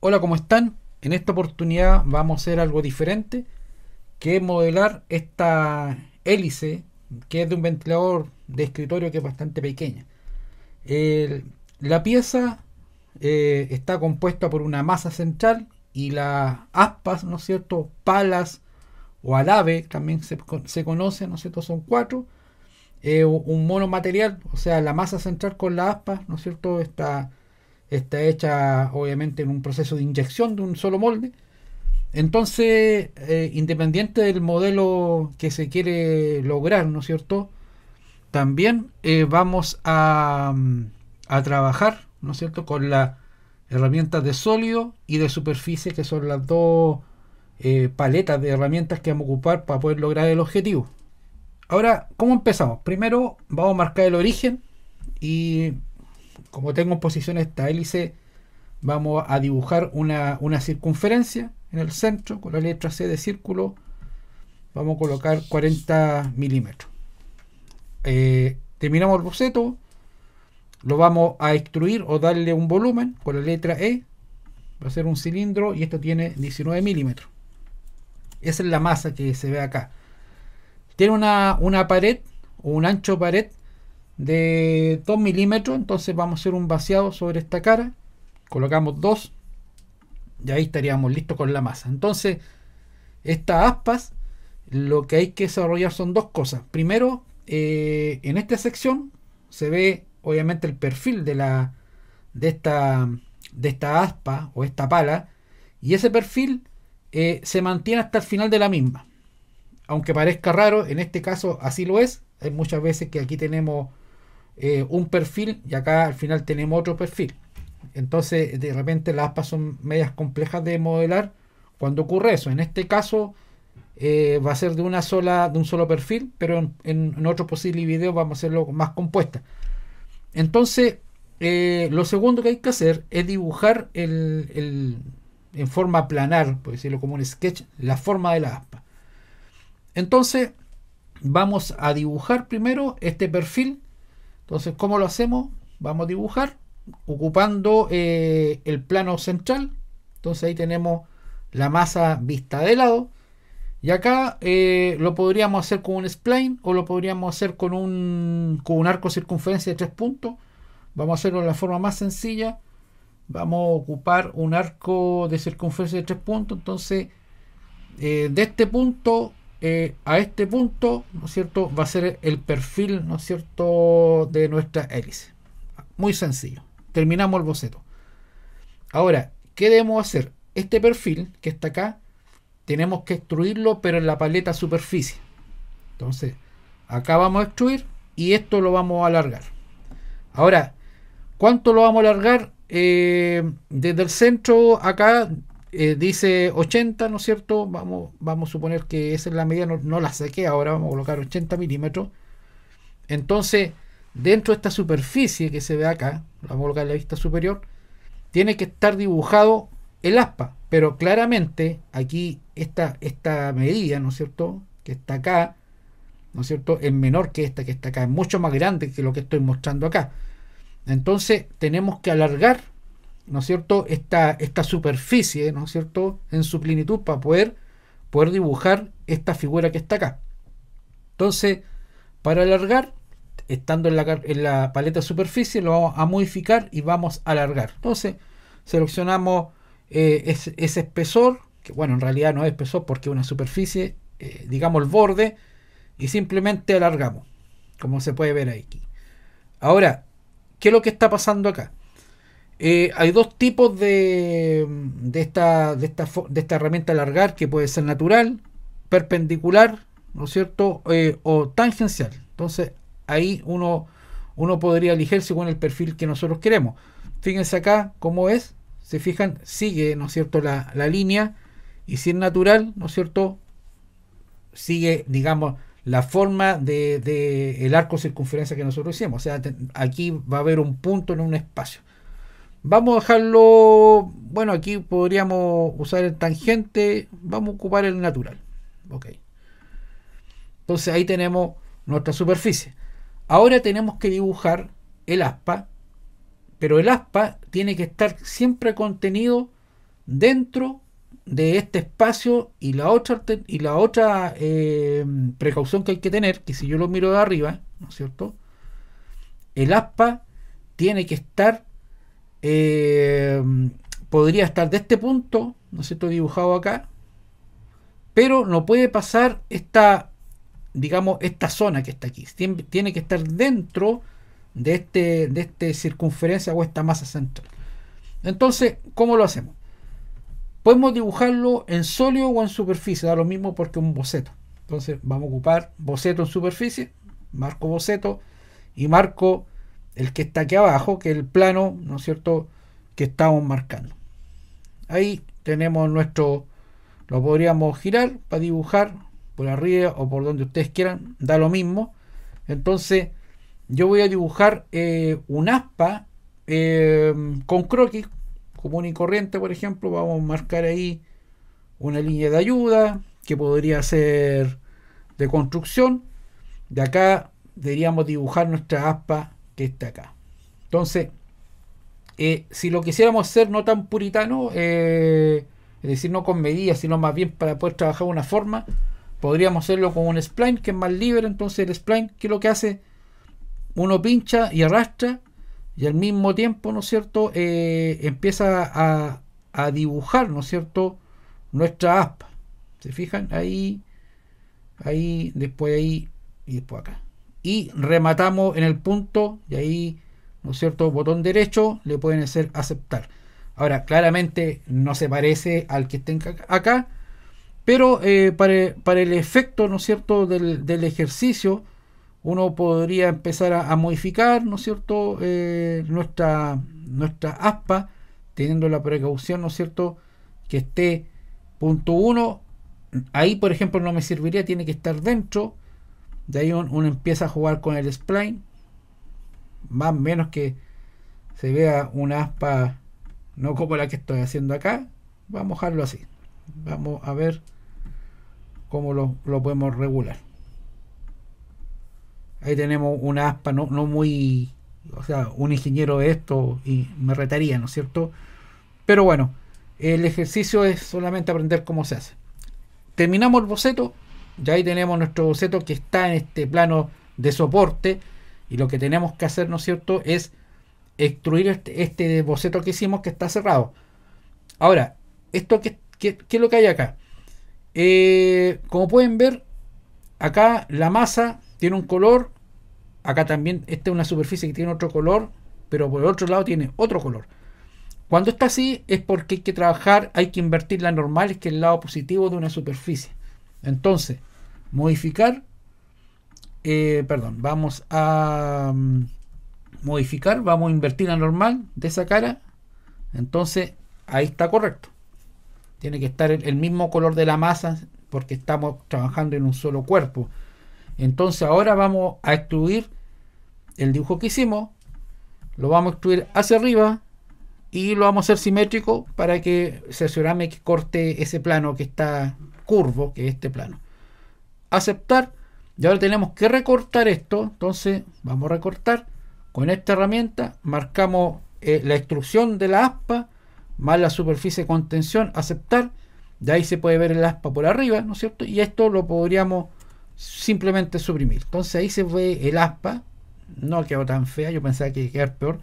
Hola, ¿cómo están? En esta oportunidad vamos a hacer algo diferente, que es modelar esta hélice, que es de un ventilador de escritorio que es bastante pequeña. la pieza eh, está compuesta por una masa central y las aspas, ¿no es cierto? Palas o alave también se, conocen, ¿no es cierto? Son cuatro. Eh, un un monomaterial, o sea, la masa central con las aspas ¿no es cierto? Está está hecha obviamente en un proceso de inyección de un solo molde. Entonces, eh, independiente del modelo que se quiere lograr, ¿no es cierto? También eh, vamos mm, a, trabajar, ¿no es cierto?, con las herramientas de sólido y de superficie, que son las dos eh, paletas de herramientas que vamos a ocupar para poder lograr el objetivo. Ahora, ¿cómo empezamos? Primero vamos a marcar el origen y como tengo en posición esta hélice, vamos a dibujar una, circunferencia en el centro con la letra C de círculo. Vamos a colocar 40 milímetros. Eh, terminamos el boceto. Lo vamos a extruir o darle un volumen con la letra E. Va a ser un cilindro y esto tiene 19 milímetros. Esa es la masa que se ve acá. Tiene una, una pared o un ancho pared de 2 milímetros entonces vamos a hacer un vaciado sobre esta cara colocamos dos y ahí estaríamos listos con la masa entonces estas aspas lo que hay que desarrollar son dos cosas primero eh, en esta sección se ve obviamente el perfil de la de esta de esta aspa o esta pala y ese perfil eh, se mantiene hasta el final de la misma aunque parezca raro en este caso así lo es hay muchas veces que aquí tenemos eh, un perfil y acá al final tenemos otro perfil. Entonces, de repente las aspas son medias complejas de modelar cuando ocurre eso. En este caso, eh, va a ser de una sola, de un solo perfil, pero en, otro posible video vamos a hacerlo más compuesta. Entonces, eh, lo segundo que hay que hacer es dibujar en forma planar, por decirlo como un sketch, la forma de la aspa. Entonces, vamos a dibujar primero este perfil entonces, ¿cómo lo hacemos? Vamos a dibujar ocupando eh, el plano central. Entonces ahí tenemos la masa vista de lado. Y acá eh, lo podríamos hacer con un spline o lo podríamos hacer con un, un arco circunferencia de tres puntos. Vamos a hacerlo de la forma más sencilla. Vamos a ocupar un arco de circunferencia de tres puntos. Entonces, eh, de este punto eh, a este punto, ¿no es cierto?, va a ser el perfil, ¿no es cierto?, de nuestra hélice. Muy sencillo. Terminamos el boceto. Ahora, ¿qué debemos hacer? Este perfil que está acá, tenemos que extruirlo, pero en la paleta superficie. Entonces, acá vamos a extruir y esto lo vamos a alargar. Ahora, ¿cuánto lo vamos a alargar? Eh, desde el centro acá eh, dice 80, ¿no es cierto? Vamos, vamos a suponer que esa es la medida, no, la saqué, ahora vamos a colocar 80 milímetros. Entonces, dentro de esta superficie que se ve acá, vamos a colocar en la vista superior, tiene que estar dibujado el aspa, pero claramente aquí esta, esta medida, ¿no es cierto? Que está acá, ¿no es cierto? Es menor que esta que está acá, es mucho más grande que lo que estoy mostrando acá. Entonces tenemos que alargar ¿no es cierto?, esta, esta superficie, ¿no es cierto?, en su plenitud para poder, poder dibujar esta figura que está acá. Entonces, para alargar, estando en la, en la paleta superficie, lo vamos a modificar y vamos a alargar. Entonces, seleccionamos eh, ese, espesor, que bueno, en realidad no es espesor porque es una superficie, eh, digamos el borde, y simplemente alargamos, como se puede ver aquí. Ahora, ¿qué es lo que está pasando acá? Eh, hay dos tipos de, de, esta, de, esta, de esta herramienta alargar que puede ser natural, perpendicular, ¿no es cierto? Eh, o tangencial. Entonces ahí uno, uno podría elegir según el perfil que nosotros queremos. Fíjense acá cómo es. Se fijan, sigue, ¿no es cierto?, la, la línea. Y si es natural, ¿no es cierto?, sigue, digamos, la forma del de, de el arco circunferencia que nosotros hicimos. O sea, aquí va a haber un punto en un espacio. Vamos a dejarlo, bueno, aquí podríamos usar el tangente, vamos a ocupar el natural. Ok. Entonces ahí tenemos nuestra superficie. Ahora tenemos que dibujar el aspa, pero el aspa tiene que estar siempre contenido dentro de este espacio y la otra, y la otra eh, precaución que hay que tener, que si yo lo miro de arriba, ¿no es cierto? El aspa tiene que estar Em, podría estar de este punto, ¿no sé, cierto?, dibujado acá, pero no puede pasar esta, digamos, esta zona que está aquí. Tiene que estar dentro de este, este circunferencia o esta masa central. Entonces, ¿cómo lo hacemos? Podemos dibujarlo en sólido o en superficie, da lo mismo porque un boceto. Entonces, vamos a ocupar boceto en superficie, marco boceto y marco el que está aquí abajo, que el plano, ¿no es cierto?, que estamos marcando. Ahí tenemos nuestro, lo podríamos girar para dibujar por arriba o por donde ustedes quieran, da lo mismo. Entonces, yo voy a dibujar eh, un aspa eh, con croquis común y corriente, por ejemplo. Vamos a marcar ahí una línea de ayuda que podría ser de construcción. De acá deberíamos dibujar nuestra aspa que está acá. Entonces, eh, si lo quisiéramos hacer no tan puritano, eh, es decir, no con medidas, sino más bien para poder trabajar una forma, podríamos hacerlo con un spline que es más libre. Entonces, el spline, que lo que hace? Uno pincha y arrastra y al mismo tiempo, ¿no es cierto?, eh, empieza a, a, dibujar, ¿no es cierto?, nuestra app ¿Se fijan? Ahí, ahí, después ahí y después acá y rematamos en el punto y ahí, ¿no es cierto?, botón derecho, le pueden hacer aceptar. Ahora, claramente no se parece al que estén acá, pero eh, para, el efecto, ¿no es cierto?, del, ejercicio, uno podría empezar a, modificar, ¿no es cierto?, eh, nuestra, nuestra aspa, teniendo la precaución, ¿no es cierto?, que esté punto 1, ahí por ejemplo no me serviría, tiene que estar dentro, de ahí uno, empieza a jugar con el spline. Más o menos que se vea una aspa no como la que estoy haciendo acá. Vamos a dejarlo así. Vamos a ver cómo lo, podemos regular. Ahí tenemos una aspa no, no muy... O sea, un ingeniero de esto y me retaría, ¿no es cierto? Pero bueno, el ejercicio es solamente aprender cómo se hace. Terminamos el boceto, ya ahí tenemos nuestro boceto que está en este plano de soporte. Y lo que tenemos que hacer, ¿no es cierto?, es extruir este, este boceto que hicimos que está cerrado. Ahora, esto que, es lo que hay acá. Eh, como pueden ver, acá la masa tiene un color. Acá también, esta es una superficie que tiene otro color, pero por el otro lado tiene otro color. Cuando está así es porque hay que trabajar, hay que invertir la normal, que es el lado positivo de una superficie. Entonces, modificar, eh, perdón, vamos a mm, modificar, vamos a invertir a normal de esa cara. Entonces, ahí está correcto. Tiene que estar el, mismo color de la masa porque estamos trabajando en un solo cuerpo. Entonces ahora vamos a excluir el dibujo que hicimos, lo vamos a excluir hacia arriba y lo vamos a hacer simétrico para que cerciorame que corte ese plano que está curvo, que este plano. Aceptar. Y ahora tenemos que recortar esto. Entonces vamos a recortar. Con esta herramienta marcamos eh, la extrusión de la aspa más la superficie de contención. Aceptar. De ahí se puede ver el aspa por arriba, ¿no es cierto? Y esto lo podríamos simplemente suprimir. Entonces ahí se ve el aspa. No quedó tan fea, yo pensaba que iba a quedar peor.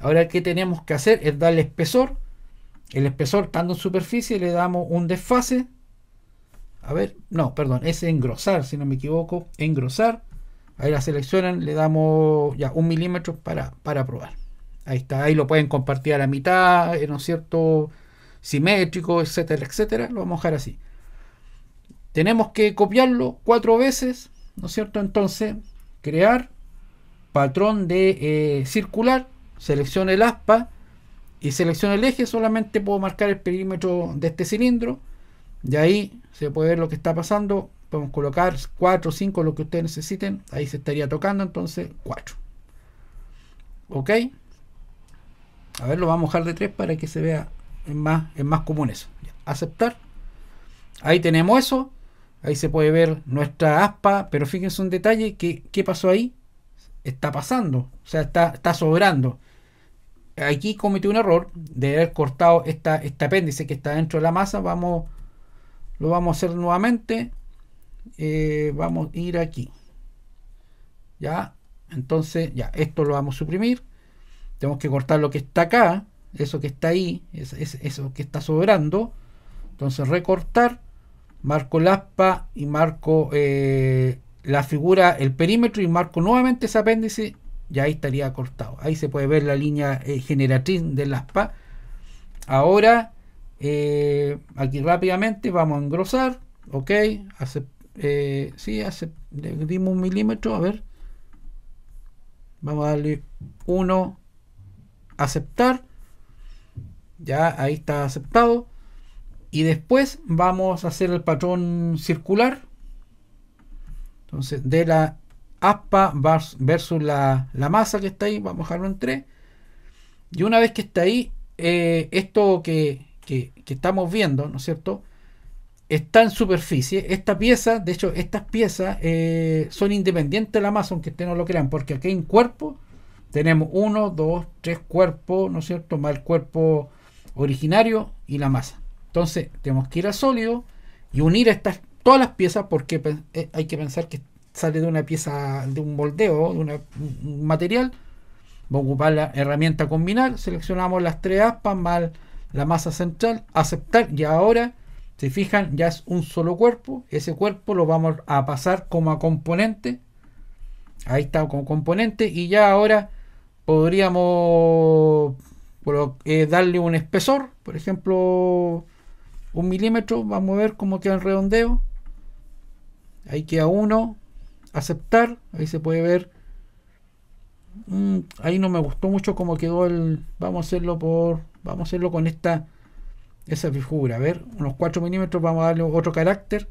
Ahora que tenemos que hacer es darle espesor. El espesor tanto en superficie le damos un desfase a ver, no, perdón, es engrosar, si no me equivoco, engrosar. Ahí la seleccionan, le damos ya un milímetro para, para probar. Ahí está, ahí lo pueden compartir a la mitad, eh, ¿no es cierto simétrico, etcétera, etcétera. Lo vamos a dejar así. Tenemos que copiarlo cuatro veces, ¿no es cierto? Entonces, crear patrón de eh, circular, selecciona el aspa y selecciona el eje, solamente puedo marcar el perímetro de este cilindro de ahí se puede ver lo que está pasando. Podemos colocar 4 o 5, lo que ustedes necesiten. Ahí se estaría tocando, entonces 4. ¿Ok? A ver, lo vamos a mojar de 3 para que se vea en más, en más común eso. Aceptar. Ahí tenemos eso. Ahí se puede ver nuestra aspa. Pero fíjense un detalle. que qué pasó ahí? Está pasando. O sea, está, está sobrando. Aquí cometí un error de haber cortado esta, este apéndice que está dentro de la masa. Vamos lo vamos a hacer nuevamente eh, vamos a ir aquí ya entonces ya esto lo vamos a suprimir tenemos que cortar lo que está acá eso que está ahí es, eso que está sobrando entonces recortar marco el aspa y marco eh, la figura el perímetro y marco nuevamente ese apéndice ya ahí estaría cortado ahí se puede ver la línea eh, generatriz del aspa ahora eh, aquí rápidamente vamos a engrosar. Ok. Eh, si, le dimos un milímetro. A ver. Vamos a darle 1. Aceptar. Ya ahí está aceptado. Y después vamos a hacer el patrón circular. Entonces, de la aspa versus la, masa que está ahí, vamos a dejarlo en 3. Y una vez que está ahí, eh, esto que, que, estamos viendo, ¿no es cierto? Está en superficie. Esta pieza, de hecho, estas piezas eh, son independientes de la masa, aunque ustedes no lo crean, porque aquí en cuerpo tenemos uno, dos, tres cuerpos, ¿no es cierto? Más el cuerpo originario y la masa. Entonces, tenemos que ir a sólido y unir estas, todas las piezas, porque eh, hay que pensar que sale de una pieza, de un moldeo, de un material. Voy a ocupar la herramienta combinar, seleccionamos las tres aspas más la masa central, aceptar y ahora, si fijan, ya es un solo cuerpo, ese cuerpo lo vamos a pasar como a componente, ahí está como componente y ya ahora podríamos eh, darle un espesor, por ejemplo, un milímetro, vamos a ver cómo queda el redondeo, ahí queda uno, aceptar, ahí se puede ver mm, ahí no me gustó mucho como quedó el vamos a hacerlo por Vamos a hacerlo con esta esa figura. A ver, unos 4 milímetros, vamos a darle otro carácter.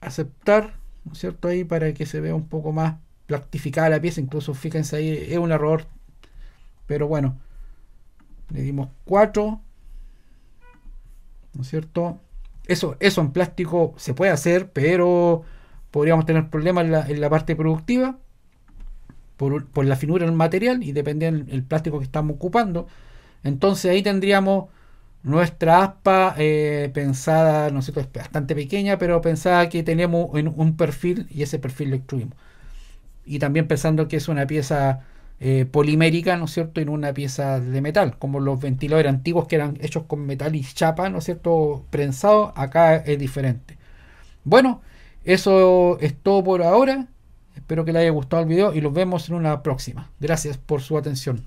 Aceptar, ¿no es cierto? Ahí para que se vea un poco más plastificada la pieza. Incluso fíjense ahí, es un error. Pero bueno, le dimos 4. ¿No es cierto? Eso, eso en plástico se puede hacer, pero podríamos tener problemas en la parte productiva por, la finura del material y depende del plástico que estamos ocupando. Entonces ahí tendríamos nuestra aspa eh, pensada, no sé, bastante pequeña, pero pensada que tenemos en un perfil y ese perfil lo extruimos. Y también pensando que es una pieza eh, polimérica, ¿no es cierto?, no una pieza de metal, como los ventiladores antiguos que eran hechos con metal y chapa, ¿no es cierto?, prensado, acá es diferente. Bueno, eso es todo por ahora. Espero que les haya gustado el video y los vemos en una próxima. Gracias por su atención.